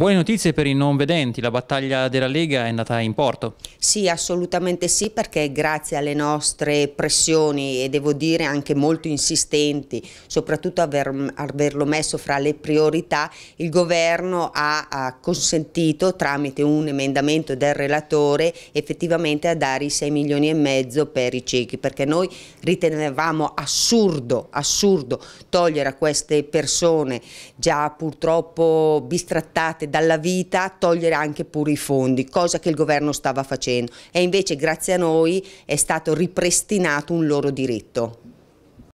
Buone notizie per i non vedenti, la battaglia della Lega è andata in porto? Sì, assolutamente sì, perché grazie alle nostre pressioni e devo dire anche molto insistenti, soprattutto aver, averlo messo fra le priorità, il governo ha, ha consentito tramite un emendamento del relatore effettivamente a dare i 6 milioni e mezzo per i ciechi, perché noi ritenevamo assurdo, assurdo togliere a queste persone già purtroppo bistrattate dalla vita togliere anche pure i fondi, cosa che il governo stava facendo e invece grazie a noi è stato ripristinato un loro diritto.